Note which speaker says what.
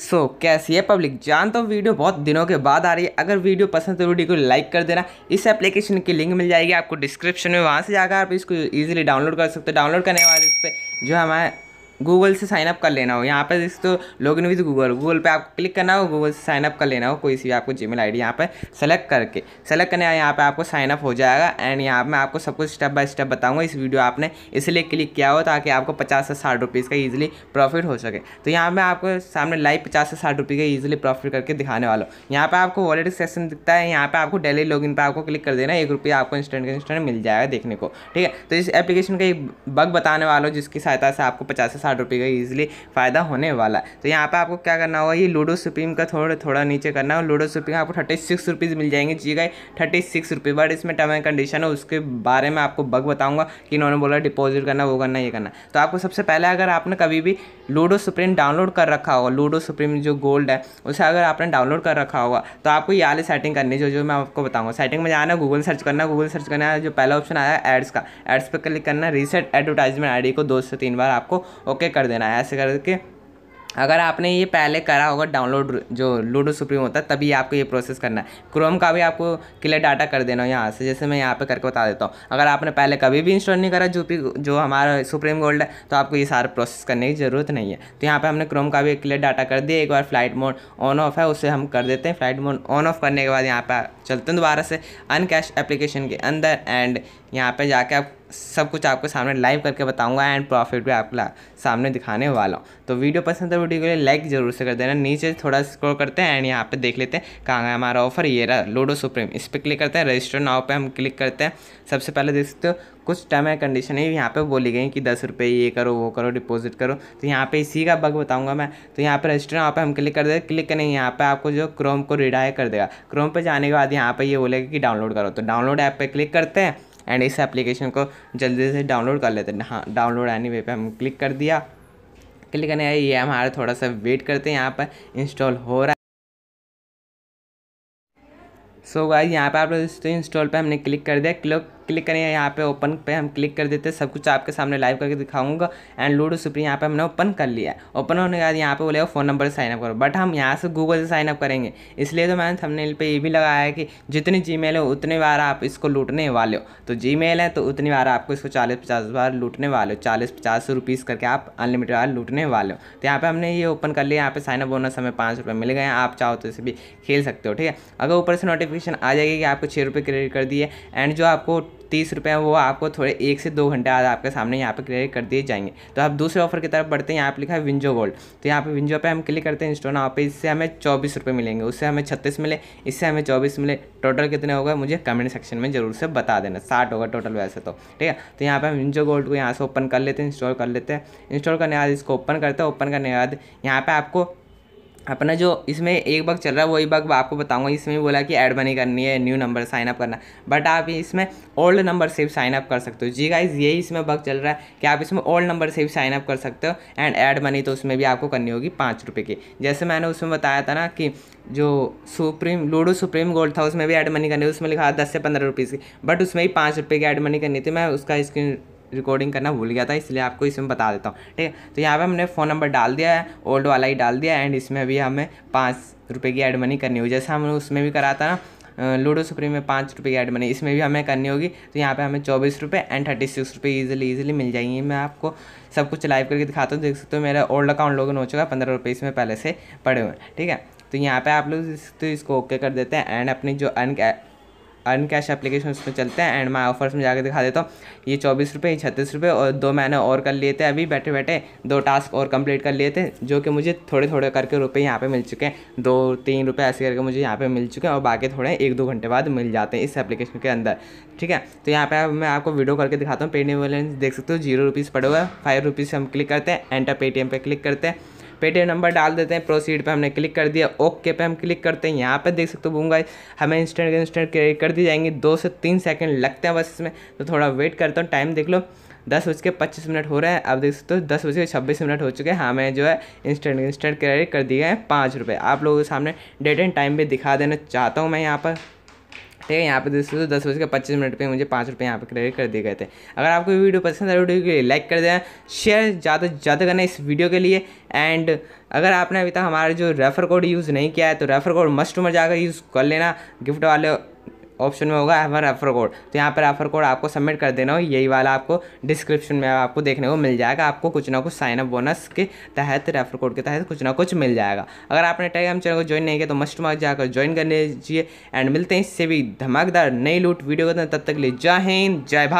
Speaker 1: सो so, कैसी है public जान तो वीडियो बहुत दिनों के बाद आ रही है अगर वीडियो पसंद तो वीडियो को लाइक कर देना इस एप्लीकेशन की लिंक मिल जाएगी आपको डिस्क्रिप्शन में वहाँ से जाकर आप इसको ईजिली डाउनलोड कर सकते हो डाउनलोड करने वाले इस पर जो हमारे गूगल से साइन अप कर लेना हो यहाँ पर इस तो log in with Google Google पे आपको क्लिक करना हो गूगल से साइनअप कर लेना हो कोई सी भी आपको जी मेल आई डी यहाँ पर सेलेक्ट करके सेलेक्ट करने यहाँ पर आपको साइनअप हो जाएगा एंड यहाँ पर मैं आपको सब कुछ स्टेप बाय स्टेप बताऊँगा इस वीडियो आपने इसलिए क्लिक किया हो ताकि आपको पचास से साठ रुपीज़ का ईजिली प्रॉफिट हो सके तो यहाँ मैं आपको सामने लाइव पचास से साठ रुपये का ईजिली प्रॉफिट करके दिखाने वाला हूँ यहाँ पर आपको वॉलेट सेक्शन दिखता है यहाँ पर आपको डेली इन पर आपको क्लिक कर देना एक रुपया आपको इंस्टेंट इंस्टेंट मिल जाएगा देखने को ठीक है तो इस एप्लीकेशन का एक बग बताने वाला हूँ जिसकी सहायता से आपको पचास साठ रुपये का ईजिली फ़ायदा होने वाला है तो यहाँ पर आपको क्या करना होगा ये लूडो सुप्रीम का थोड़ा थोड़ा नीचे करना है लूडो सुप्रीम आपको थर्टी सिक्स रुपीज़ मिल जाएंगे जी गए थर्टी सिक्स रुपये बट इसमें टर्म एंड कंडीशन है उसके बारे में आपको बग बताऊँगा कि इन्होंने बोला डिपॉजिट करना वो करना ये करना तो आपको सबसे पहले अगर आपने कभी भी लूडो सुप्रीम डाउनलोड कर रखा होगा लूडो सुप्रीम जो गोल्ड है उसे अगर आपने डाउनलोड कर रखा होगा तो आपको ये वाली सेटिंग करनी जो जो मैं आपको बताऊँगा सेटिंग में जाना गूगल सर्च करना गूगल सर्च करना जो पहला ऑप्शन आया एड्स का एड्स पर क्लिक करना रीसेट एडवर्टाइजमेंट आई को दो से तीन बार आपको ओके कर देना है ऐसे करके अगर आपने ये पहले करा होगा डाउनलोड जो लूडो सुप्रीम होता है तभी आपको ये प्रोसेस करना है क्रोम का भी आपको क्लियर डाटा कर देना हो यहाँ से जैसे मैं यहाँ पे करके बता देता हूँ अगर आपने पहले कभी भी इंस्टॉल नहीं करा जो जो हमारा सुप्रीम गोल्ड है तो आपको ये सारा प्रोसेस करने की ज़रूरत नहीं है तो यहाँ पर हमने क्रोम का भी क्लियर डाटा कर दिया एक बार फ्लाइट मोड ऑन ऑफ है उसे हम कर देते हैं फ्लाइट मोड ऑन ऑफ करने के बाद यहाँ पर चलते हैं दोबारा से अनकैश एप्लीकेशन के अंदर एंड यहाँ पर जाके आप सब कुछ आपको सामने लाइव करके बताऊंगा एंड प्रॉफिट भी आपका सामने दिखाने वाला हूँ तो वीडियो पसंद है वीडियो के लिए लाइक जरूर से कर देना नीचे थोड़ा स्क्रॉल करते हैं एंड यहाँ पे देख लेते हैं कहाँ है हमारा ऑफर ये रहा लूडो सुप्रीम इस पर क्लिक करते हैं रजिस्टर नाव पे हम क्लिक करते हैं सबसे पहले देख सकते हो कुछ टर्म एंड कंडीशन है यहाँ पर बोली गई कि दस रुपये ये करो वो करो डिपोजिट करो तो यहाँ पर इसी का बग बताऊँगा मैं तो यहाँ पर रजिस्टर नाव पर हम क्लिक कर दे क्लिक करेंगे यहाँ पर आपको जो क्रोम को रिडाई कर देगा क्रोम पर जाने के बाद यहाँ पर ये बोलेगा कि डाउनलोड करो तो डाउनलोड ऐप पर क्लिक करते हैं एंड इस एप्लीकेशन को जल्दी से डाउनलोड कर लेते हैं हाँ डाउनलोड एनी वे पर हम क्लिक कर दिया क्लिक करने ये हमारा थोड़ा सा वेट करते हैं यहाँ पर इंस्टॉल हो रहा है सो गाइस यहाँ पर आप लोग इंस्टॉल पे हमने क्लिक कर दिया क्लिक क्लिक करें यहाँ पे ओपन पे हम क्लिक कर देते हैं सब कुछ आपके सामने लाइव करके दिखाऊंगा एंड लूडो सुप्रीम यहाँ पे हमने ओपन कर लिया ओपन होने के बाद यहाँ पे बोलेगा फ़ोन नंबर साइन अप करो बट हम यहाँ से गूगल से साइनअप करेंगे इसलिए तो मैंने हमने पे ये भी लगाया है कि जितनी जी है उतनी बार आप इसको लूटने वाले हो तो जी है तो उतनी बार आपको इसको चालीस पचास बार लूटने वाले हो चालीस पचास रुपीज़ करके आप अनलिमिटेड बार लूटने वाले हो तो यहाँ पर हमने ये ओपन कर लिया यहाँ पर साइनअप होना समय पाँच रुपये मिल गए हैं आप चाहो तो इसे भी खेल सकते हो ठीक है अगर ऊपर से नोटिफिकेशन आ जाएगी कि आपको छः रुपये क्रेडिट कर दिए एंड जो आपको तीस रुपये वो आपको थोड़े एक से दो घंटे आज आपके सामने यहाँ पर क्लियर कर दिए जाएंगे तो आप दूसरे ऑफर की तरफ बढ़ते हैं यहाँ पर लिखा है विंजो गोल्ड तो यहाँ पर विंजो पर हम क्लिक करते हैं इंस्टॉल नाव पर इससे हमें चौबीस रुपये मिलेंगे उससे हमें छत्तीस मिले इससे हमें चौबीस मिले टोटल कितने होगा मुझे कमेंट सेक्शन में जरूर से बता देना साठ होगा टोटल वैसे तो ठीक है तो यहाँ पर हम विंजो गोल्ड को यहाँ से ओपन कर लेते हैं इंस्टॉल कर लेते हैं इंस्टॉल करने के बाद इसको ओपन करते हैं ओपन करने के बाद यहाँ पर आपको अपना जो इसमें एक बग चल रहा है वही बग आपको बताऊंगा इसमें बोला कि ऐड मनी करनी है न्यू नंबर साइन अप करना बट आप इसमें ओल्ड नंबर से भी साइन अप कर सकते हो जी गाइज यही इसमें बग चल रहा है कि आप इसमें ओल्ड नंबर से भी साइन अप कर सकते हो एंड ऐड मनी तो उसमें भी आपको करनी होगी पाँच रुपये की जैसे मैंने उसमें बताया था ना कि जो सुप्रीम लूडो सुप्रीम गोल्ड था उसमें भी ऐड मनी करनी उसमें लिखा था दस से पंद्रह रुपीज़ की बट उसमें भी पाँच रुपये की ऐड मनी करनी थी मैं उसका स्क्रीन रिकॉर्डिंग करना भूल गया था इसलिए आपको इसमें बता देता हूँ ठीक है तो यहाँ पे हमने फ़ोन नंबर डाल दिया है ओल्ड वाला ही डाल दिया एंड इसमें अभी हमें पाँच रुपये की एड मनी करनी होगी जैसे हमने उसमें भी करा था ना लूडो सुप्रीम में पाँच रुपये की एड मनी इसमें भी हमें करनी होगी तो यहाँ पे हमें चौबीस रुपये एंड थर्टी सिक्स रुपये ईजिली ईजिली मिल जाएंगी मैं आपको सब कुछ लाइव करके दिखाता हूँ देख सकते हो मेरा ओल्ड अकाउंट लॉगिन हो चुका है पंद्रह रुपये इसमें पहले से पड़े हुए हैं ठीक है तो यहाँ पे आप लोग तो इसको ओके कर देते हैं एंड अपनी जो अन अर्न कैश एप्लीकेशन उसमें चलते हैं एंड मैं ऑफर्स में जाकर दिखा देता हूँ ये चौबीस रुपये ये छत्तीस रुपये और दो मैंने और कर लिए थे अभी बैठे बैठे दो टास्क और कंप्लीट कर लिए थे जो कि मुझे थोड़े थोड़े करके रुपये यहाँ पे मिल चुके हैं दो तीन रुपये ऐसे करके मुझे यहाँ पे मिल चुके हैं और बाकी थोड़े एक दो घंटे बाद मिल जाते हैं इस एप्लीकेशन के अंदर ठीक है तो यहाँ पे मैं आपको वीडियो करके दिखाता हूँ पेटीएम बैलेंस देख सकते हो जीरो रुपीज़ पड़े हुआ है फाइव रुपीज़ हम क्लिक करते हैं एंटर पेटीएम पर क्लिक करते हैं पेटीएम नंबर डाल देते हैं प्रोसीड पे हमने क्लिक कर दिया ओके पे हम क्लिक करते हैं यहाँ पे देख सकते हो बूंगा हमें इंस्टेंट इंस्टेंट क्रेडिट कर दी जाएंगी दो से तीन सेकेंड लगते हैं बस इसमें तो थोड़ा वेट करता हूँ टाइम देख लो दस बज के पच्चीस मिनट हो रहे हैं आप देख सकते हो दस बज के छब्बीस मिनट हो चुके हैं हमें हाँ जो है इंस्टेंट इंस्टेंट क्रेडिट कर दिए हैं पाँच रुपये आप लोगों के सामने डेट एंड टाइम भी दिखा देना चाहता हूँ मैं यहाँ पर ठीक है यहाँ पे दोस्तों तो दस बज के पच्चीस मिनट पे मुझे पाँच रुपये यहाँ पे क्रेडिट कर दिए गए थे अगर आपको वीडियो पसंद है वीडियो के लिए लाइक कर देना शेयर ज़्यादा से ज़्यादा करना इस वीडियो के लिए एंड अगर आपने अभी तक हमारा जो रेफर कोड यूज़ नहीं किया है तो रेफर कोड मस्ट उमर जाकर यूज़ कर लेना गिफ्ट वाले ऑप्शन में होगा हमारा रेफर कोड तो यहाँ पर रेफर कोड आपको सबमिट कर देना हो यही वाला आपको डिस्क्रिप्शन में आपको देखने को मिल जाएगा आपको कुछ ना कुछ साइनअप बोनस के तहत रेफर कोड के तहत कुछ ना कुछ मिल जाएगा अगर आपने टेलीग्राम चैनल को ज्वाइन नहीं किया तो मस्ट मार्क जाकर ज्वाइन कर लीजिए एंड मिलते हैं इससे भी धमाकेदार नई लूट वीडियो करते हैं तब तक ले लिए जय हिंद जय भारत